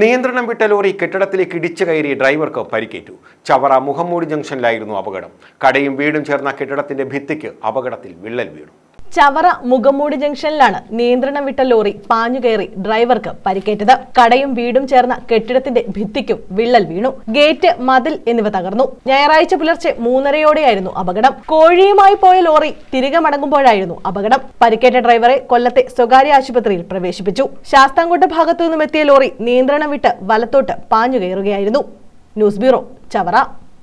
നിയന്ത്രണം വിട്ട ലോറി കെട്ടിടത്തിലേക്ക് ഇടിച്ചു കയറി ഡ്രൈവർക്ക് പരിക്കേറ്റു ചവറ മുഹമ്മൂടി ജംഗ്ഷനിലായിരുന്നു അപകടം കടയും വീടും ചേർന്ന കെട്ടിടത്തിന്റെ ഭിത്തിക്ക് അപകടത്തിൽ വിള്ളൽ വീണു ചവറ മുഖമൂടി ജംഗ്ഷനിലാണ് നിയന്ത്രണം വിട്ട ലോറി പാഞ്ഞുകയറി ഡ്രൈവർക്ക് പരിക്കേറ്റത് കടയും വീടും ചേർന്ന കെട്ടിടത്തിന്റെ ഭിത്തിക്കും വിള്ളൽ വീണു ഗേറ്റ് മതിൽ എന്നിവ തകർന്നു ഞായറാഴ്ച പുലർച്ചെ മൂന്നരയോടെയായിരുന്നു അപകടം കോഴിയുമായി പോയ ലോറി തിരികെ മടങ്ങുമ്പോഴായിരുന്നു അപകടം പരിക്കേറ്റ ഡ്രൈവറെ കൊല്ലത്തെ സ്വകാര്യ ആശുപത്രിയിൽ പ്രവേശിപ്പിച്ചു ശാസ്താംകോട്ട ഭാഗത്തു നിന്നും എത്തിയ ലോറി നിയന്ത്രണം വിട്ട് വലത്തോട്ട് പാഞ്ഞുകയറുകയായിരുന്നു ന്യൂസ് ബ്യൂറോ ചവറ